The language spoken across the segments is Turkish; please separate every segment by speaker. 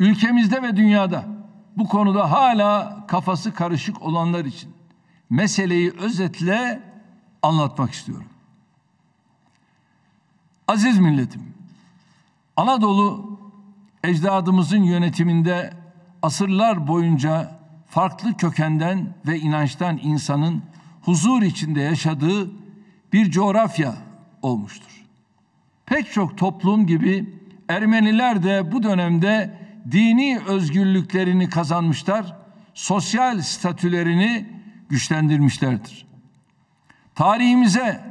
Speaker 1: Ülkemizde ve dünyada bu konuda hala kafası karışık olanlar için meseleyi özetle anlatmak istiyorum. Aziz milletim, Anadolu ecdadımızın yönetiminde asırlar boyunca farklı kökenden ve inançtan insanın huzur içinde yaşadığı bir coğrafya olmuştur. Pek çok toplum gibi Ermeniler de bu dönemde dini özgürlüklerini kazanmışlar, sosyal statülerini güçlendirmişlerdir. Tarihimize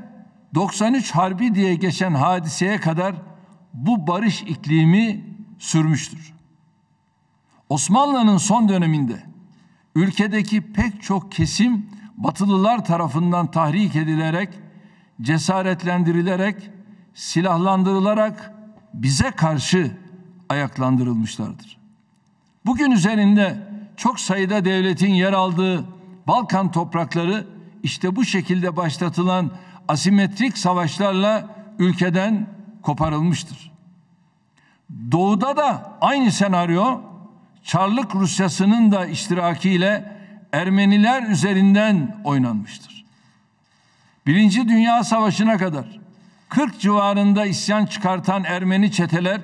Speaker 1: 93 Harbi diye geçen hadiseye kadar bu barış iklimi sürmüştür. Osmanlı'nın son döneminde ülkedeki pek çok kesim Batılılar tarafından tahrik edilerek, cesaretlendirilerek, silahlandırılarak bize karşı ayaklandırılmışlardır. Bugün üzerinde çok sayıda devletin yer aldığı Balkan toprakları işte bu şekilde başlatılan asimetrik savaşlarla ülkeden koparılmıştır. Doğuda da aynı senaryo Çarlık Rusyası'nın da iştirakiyle Ermeniler üzerinden oynanmıştır. Birinci Dünya Savaşı'na kadar 40 civarında isyan çıkartan Ermeni çeteler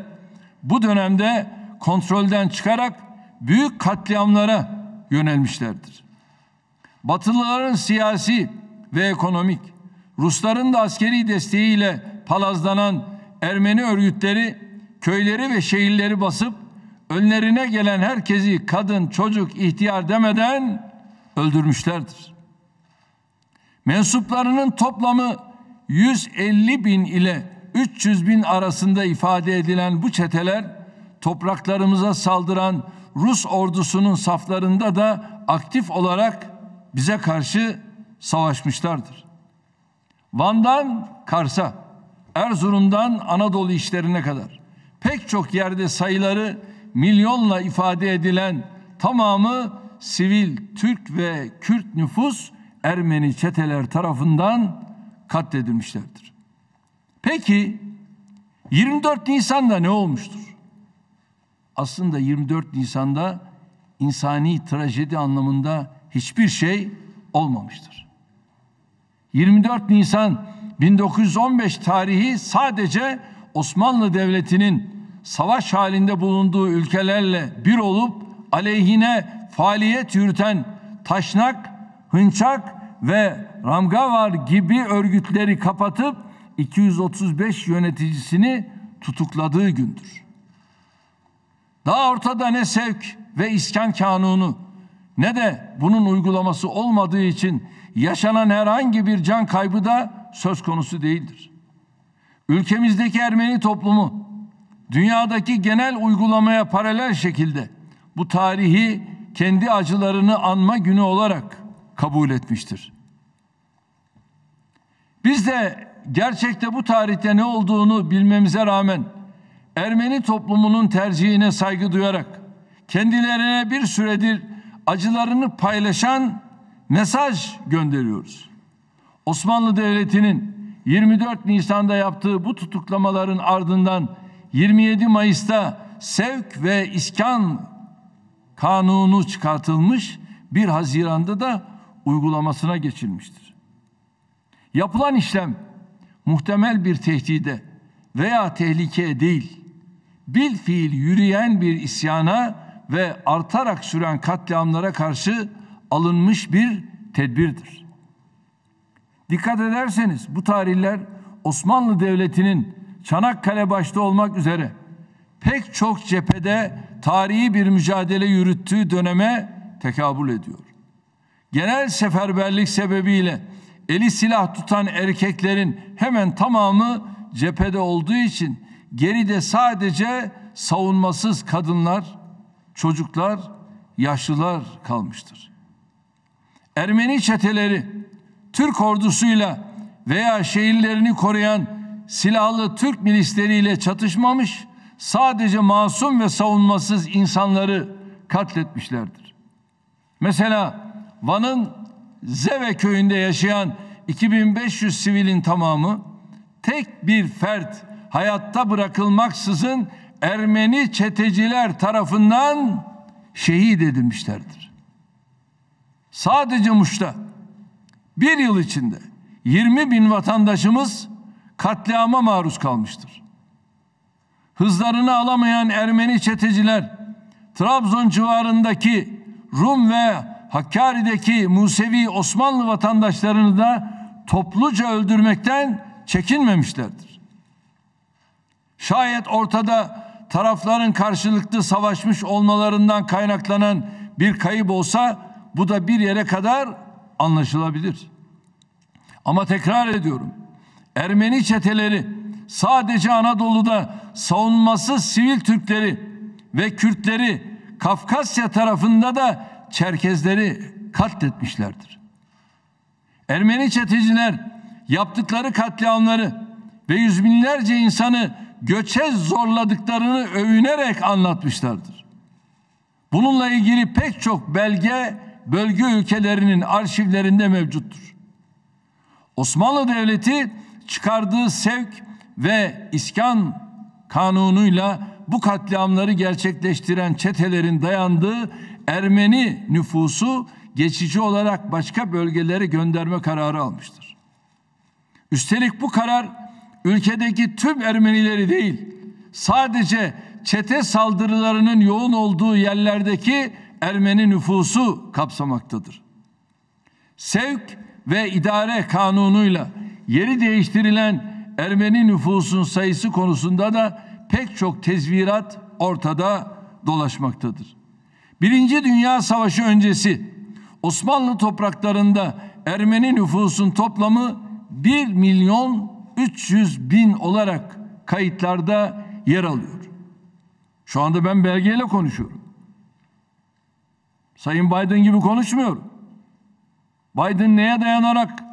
Speaker 1: bu dönemde kontrolden çıkarak büyük katliamlara yönelmişlerdir. Batılıların siyasi ve ekonomik, Rusların da askeri desteğiyle palazlanan Ermeni örgütleri köyleri ve şehirleri basıp önlerine gelen herkesi kadın, çocuk, ihtiyar demeden öldürmüşlerdir. Mensuplarının toplamı 150 bin ile 300 bin arasında ifade edilen bu çeteler topraklarımıza saldıran Rus ordusunun saflarında da aktif olarak bize karşı savaşmışlardır. Van'dan Kars'a, Erzurum'dan Anadolu işlerine kadar pek çok yerde sayıları milyonla ifade edilen tamamı sivil Türk ve Kürt nüfus Ermeni çeteler tarafından katledilmişlerdir. Peki 24 Nisan'da ne olmuştur? Aslında 24 Nisan'da insani trajedi anlamında hiçbir şey olmamıştır. 24 Nisan 1915 tarihi sadece Osmanlı Devleti'nin savaş halinde bulunduğu ülkelerle bir olup aleyhine faaliyet yürüten Taşnak, Hınçak ve Ramgavar gibi örgütleri kapatıp 235 yöneticisini tutukladığı gündür. Daha ortada ne sevk ve iskan kanunu ne de bunun uygulaması olmadığı için yaşanan herhangi bir can kaybı da söz konusu değildir. Ülkemizdeki Ermeni toplumu dünyadaki genel uygulamaya paralel şekilde bu tarihi kendi acılarını anma günü olarak kabul etmiştir. Biz de gerçekte bu tarihte ne olduğunu bilmemize rağmen Ermeni toplumunun tercihine saygı duyarak kendilerine bir süredir acılarını paylaşan mesaj gönderiyoruz. Osmanlı Devleti'nin 24 Nisan'da yaptığı bu tutuklamaların ardından 27 Mayıs'ta sevk ve iskan kanunu çıkartılmış, 1 Haziran'da da uygulamasına geçilmiştir. Yapılan işlem muhtemel bir tehdide veya tehlikeye değil, bil fiil yürüyen bir isyana ve artarak süren katliamlara karşı alınmış bir tedbirdir. Dikkat ederseniz bu tarihler Osmanlı Devleti'nin Çanakkale başta olmak üzere pek çok cephede tarihi bir mücadele yürüttüğü döneme tekabül ediyor. Genel seferberlik sebebiyle eli silah tutan erkeklerin hemen tamamı cephede olduğu için geride sadece savunmasız kadınlar, çocuklar, yaşlılar kalmıştır. Ermeni çeteleri Türk ordusuyla veya şehirlerini koruyan silahlı Türk milisleriyle çatışmamış, sadece masum ve savunmasız insanları katletmişlerdir. Mesela Van'ın Zeve köyünde yaşayan 2500 sivilin tamamı tek bir fert hayatta bırakılmaksızın Ermeni çeteciler tarafından şehit edilmişlerdir. Sadece Muş'ta bir yıl içinde 20 bin vatandaşımız katliama maruz kalmıştır. Hızlarını alamayan Ermeni çeteciler Trabzon civarındaki Rum ve Hakkari'deki Musevi Osmanlı vatandaşlarını da topluca öldürmekten çekinmemişlerdir. Şayet ortada tarafların karşılıklı savaşmış olmalarından kaynaklanan bir kayıp olsa bu da bir yere kadar anlaşılabilir. Ama tekrar ediyorum. Ermeni çeteleri sadece Anadolu'da savunması sivil Türkleri ve Kürtleri Kafkasya tarafında da Çerkezleri katletmişlerdir. Ermeni çeteciler yaptıkları katliamları ve yüz binlerce insanı göçe zorladıklarını övünerek anlatmışlardır. Bununla ilgili pek çok belge bölge ülkelerinin arşivlerinde mevcuttur. Osmanlı Devleti çıkardığı sevk ve iskan kanunuyla bu katliamları gerçekleştiren çetelerin dayandığı Ermeni nüfusu geçici olarak başka bölgelere gönderme kararı almıştır. Üstelik bu karar ülkedeki tüm Ermenileri değil, sadece çete saldırılarının yoğun olduğu yerlerdeki Ermeni nüfusu kapsamaktadır. Sevk ve idare kanunuyla yeri değiştirilen Ermeni nüfusun sayısı konusunda da pek çok tezvirat ortada dolaşmaktadır. Birinci Dünya Savaşı öncesi Osmanlı topraklarında Ermeni nüfusun toplamı 1 milyon 300 bin olarak kayıtlarda yer alıyor. Şu anda ben belgeyle konuşuyorum. Sayın Biden gibi konuşmuyorum. Biden neye dayanarak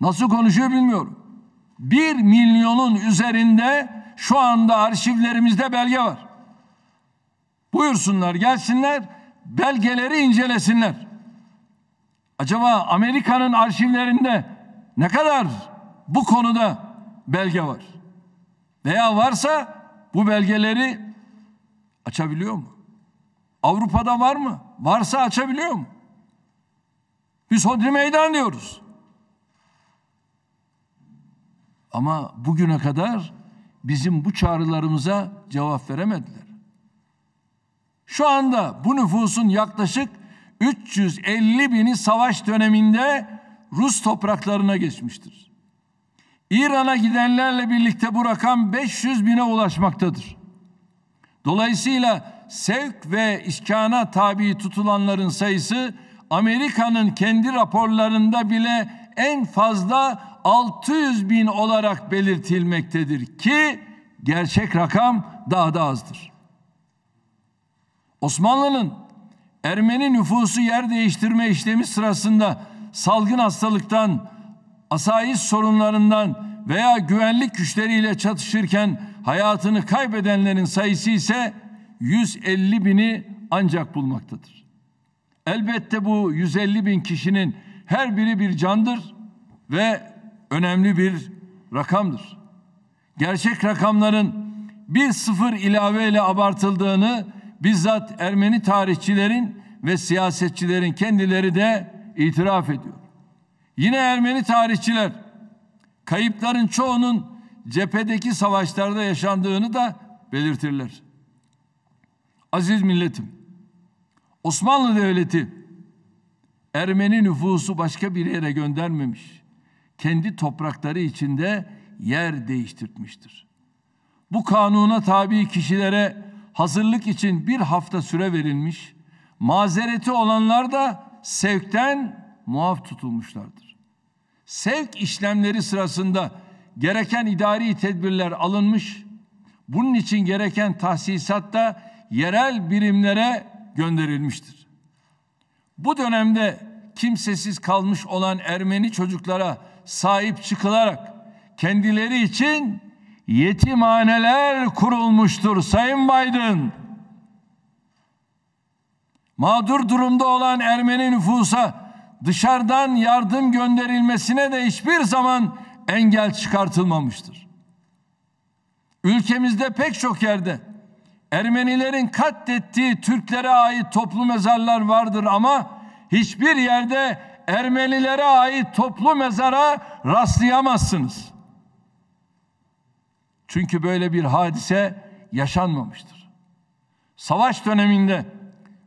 Speaker 1: nasıl konuşuyor bilmiyorum. 1 milyonun üzerinde şu anda arşivlerimizde belge var. Buyursunlar gelsinler belgeleri incelesinler. Acaba Amerika'nın arşivlerinde ne kadar bu konuda belge var? Veya varsa bu belgeleri açabiliyor mu? Avrupa'da var mı? Varsa açabiliyor mu? Biz hodri meydan diyoruz. Ama bugüne kadar bizim bu çağrılarımıza cevap veremediler. Şu anda bu nüfusun yaklaşık 350 bini savaş döneminde Rus topraklarına geçmiştir. İran'a gidenlerle birlikte bu rakam 500 bine ulaşmaktadır. Dolayısıyla sevk ve iskana tabi tutulanların sayısı Amerika'nın kendi raporlarında bile en fazla 600 bin olarak belirtilmektedir ki gerçek rakam daha da azdır. Osmanlı'nın Ermeni nüfusu yer değiştirme işlemi sırasında salgın hastalıktan, asayiş sorunlarından veya güvenlik güçleriyle çatışırken hayatını kaybedenlerin sayısı ise 150 bini ancak bulmaktadır. Elbette bu 150 bin kişinin her biri bir candır ve önemli bir rakamdır. Gerçek rakamların bir sıfır ilaveyle abartıldığını bizzat Ermeni tarihçilerin ve siyasetçilerin kendileri de itiraf ediyor. Yine Ermeni tarihçiler kayıpların çoğunun cephedeki savaşlarda yaşandığını da belirtirler. Aziz milletim, Osmanlı Devleti Ermeni nüfusu başka bir yere göndermemiş kendi toprakları içinde yer değiştirmiştir. Bu kanuna tabi kişilere hazırlık için bir hafta süre verilmiş, mazereti olanlar da sevkten muaf tutulmuşlardır. Sevk işlemleri sırasında gereken idari tedbirler alınmış, bunun için gereken tahsisat da yerel birimlere gönderilmiştir. Bu dönemde kimsesiz kalmış olan Ermeni çocuklara sahip çıkılarak kendileri için yetimhaneler kurulmuştur Sayın Biden. Mağdur durumda olan Ermeni nüfusa dışarıdan yardım gönderilmesine de hiçbir zaman engel çıkartılmamıştır. Ülkemizde pek çok yerde Ermenilerin katlettiği Türklere ait toplu mezarlar vardır ama hiçbir yerde Ermenilere ait toplu mezara rastlayamazsınız. Çünkü böyle bir hadise yaşanmamıştır. Savaş döneminde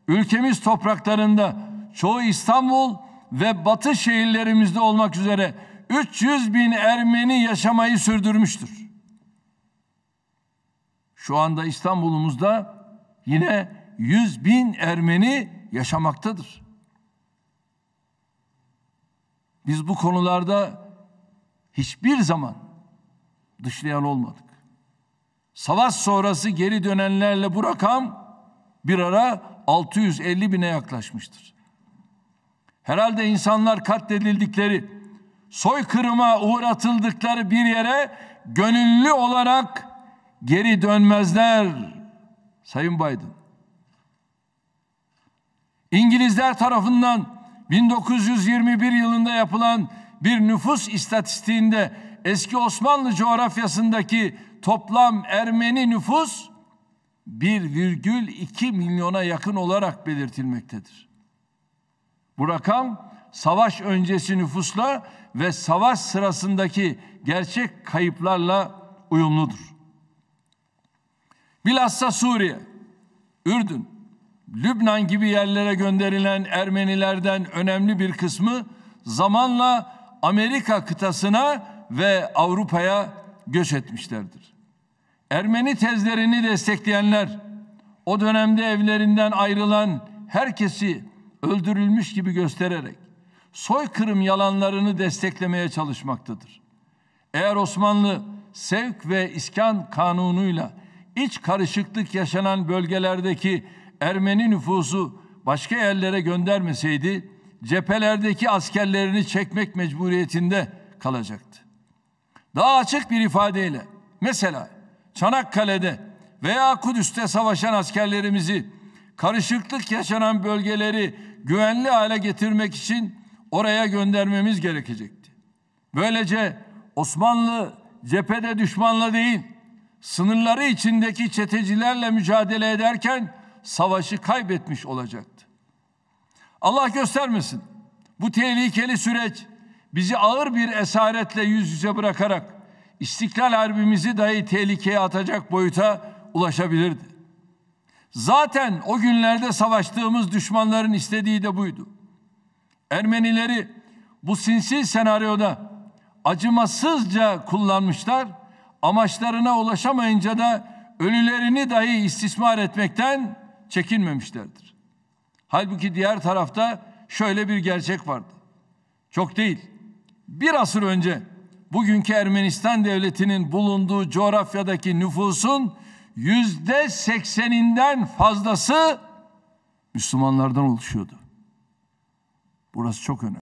Speaker 1: ülkemiz topraklarında çoğu İstanbul ve batı şehirlerimizde olmak üzere 300 bin Ermeni yaşamayı sürdürmüştür. Şu anda İstanbul'umuzda yine 100 bin Ermeni yaşamaktadır. Biz bu konularda hiçbir zaman dışlayan olmadık. Savaş sonrası geri dönenlerle bu rakam bir ara 650 bine yaklaşmıştır. Herhalde insanlar katledildikleri, soykırıma uğratıldıkları bir yere gönüllü olarak geri dönmezler Sayın Biden. İngilizler tarafından 1921 yılında yapılan bir nüfus istatistiğinde eski Osmanlı coğrafyasındaki toplam Ermeni nüfus 1,2 milyona yakın olarak belirtilmektedir. Bu rakam savaş öncesi nüfusla ve savaş sırasındaki gerçek kayıplarla uyumludur. Bilhassa Suriye, Ürdün, Lübnan gibi yerlere gönderilen Ermenilerden önemli bir kısmı zamanla Amerika kıtasına ve Avrupa'ya göç etmişlerdir. Ermeni tezlerini destekleyenler o dönemde evlerinden ayrılan herkesi öldürülmüş gibi göstererek soykırım yalanlarını desteklemeye çalışmaktadır. Eğer Osmanlı sevk ve iskan kanunuyla iç karışıklık yaşanan bölgelerdeki Ermeni nüfusu başka yerlere göndermeseydi cephelerdeki askerlerini çekmek mecburiyetinde kalacaktı. Daha açık bir ifadeyle mesela Çanakkale'de veya Kudüs'te savaşan askerlerimizi karışıklık yaşanan bölgeleri güvenli hale getirmek için oraya göndermemiz gerekecekti. Böylece Osmanlı cephede düşmanla değil, sınırları içindeki çetecilerle mücadele ederken savaşı kaybetmiş olacaktı. Allah göstermesin. Bu tehlikeli süreç bizi ağır bir esaretle yüz yüze bırakarak İstiklal Harbimizi dahi tehlikeye atacak boyuta ulaşabilirdi. Zaten o günlerde savaştığımız düşmanların istediği de buydu. Ermenileri bu sinsi senaryoda acımasızca kullanmışlar. Amaçlarına ulaşamayınca da ölülerini dahi istismar etmekten çekinmemişlerdir. Halbuki diğer tarafta şöyle bir gerçek vardı. Çok değil, bir asır önce bugünkü Ermenistan devletinin bulunduğu coğrafyadaki nüfusun yüzde sekseninden fazlası Müslümanlardan oluşuyordu. Burası çok önemli.